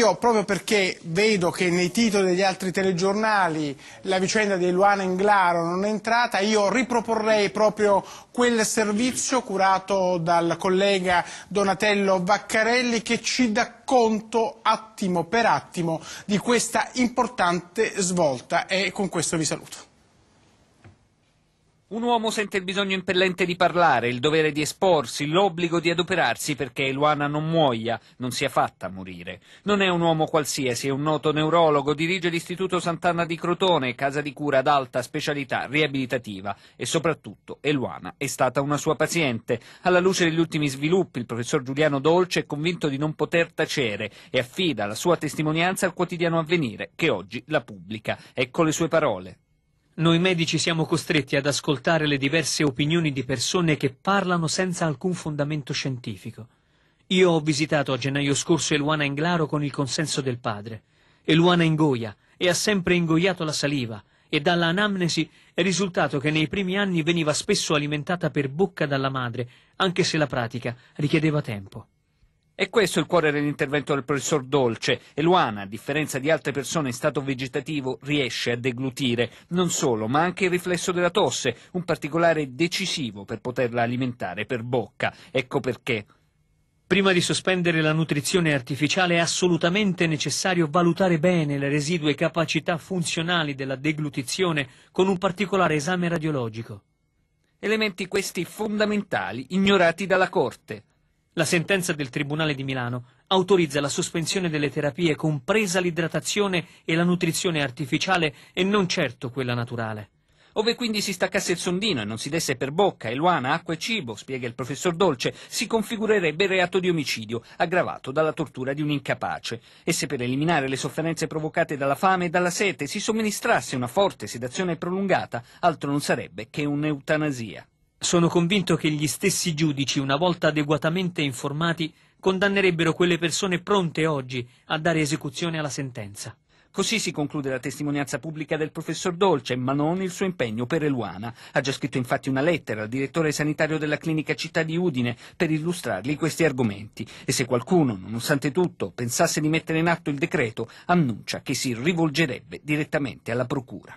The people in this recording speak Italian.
io proprio perché vedo che nei titoli degli altri telegiornali la vicenda di Luana Inglaro non è entrata, io riproporrei proprio quel servizio curato dal collega Donatello Vaccarelli che ci dà conto attimo per attimo di questa importante svolta e con questo vi saluto. Un uomo sente il bisogno impellente di parlare, il dovere di esporsi, l'obbligo di adoperarsi perché Eluana non muoia, non sia fatta morire. Non è un uomo qualsiasi, è un noto neurologo, dirige l'Istituto Sant'Anna di Crotone, casa di cura ad alta specialità riabilitativa e soprattutto Eluana è stata una sua paziente. Alla luce degli ultimi sviluppi il professor Giuliano Dolce è convinto di non poter tacere e affida la sua testimonianza al quotidiano avvenire che oggi la pubblica. Ecco le sue parole. Noi medici siamo costretti ad ascoltare le diverse opinioni di persone che parlano senza alcun fondamento scientifico. Io ho visitato a gennaio scorso Eluana Englaro con il consenso del padre. Eluana ingoia e ha sempre ingoiato la saliva e dalla anamnesi è risultato che nei primi anni veniva spesso alimentata per bocca dalla madre, anche se la pratica richiedeva tempo. E questo è il cuore dell'intervento del professor Dolce. E Luana, a differenza di altre persone in stato vegetativo, riesce a deglutire non solo, ma anche il riflesso della tosse, un particolare decisivo per poterla alimentare per bocca. Ecco perché. Prima di sospendere la nutrizione artificiale è assolutamente necessario valutare bene le residue capacità funzionali della deglutizione con un particolare esame radiologico. Elementi questi fondamentali ignorati dalla Corte. La sentenza del Tribunale di Milano autorizza la sospensione delle terapie, compresa l'idratazione e la nutrizione artificiale e non certo quella naturale. Ove quindi si staccasse il sondino e non si desse per bocca, eluana, acqua e cibo, spiega il professor Dolce, si configurerebbe il reato di omicidio, aggravato dalla tortura di un incapace. E se per eliminare le sofferenze provocate dalla fame e dalla sete si somministrasse una forte sedazione prolungata, altro non sarebbe che un'eutanasia. Sono convinto che gli stessi giudici, una volta adeguatamente informati, condannerebbero quelle persone pronte oggi a dare esecuzione alla sentenza. Così si conclude la testimonianza pubblica del professor Dolce, ma non il suo impegno per Eluana. Ha già scritto infatti una lettera al direttore sanitario della clinica città di Udine per illustrargli questi argomenti. E se qualcuno, nonostante tutto, pensasse di mettere in atto il decreto, annuncia che si rivolgerebbe direttamente alla procura.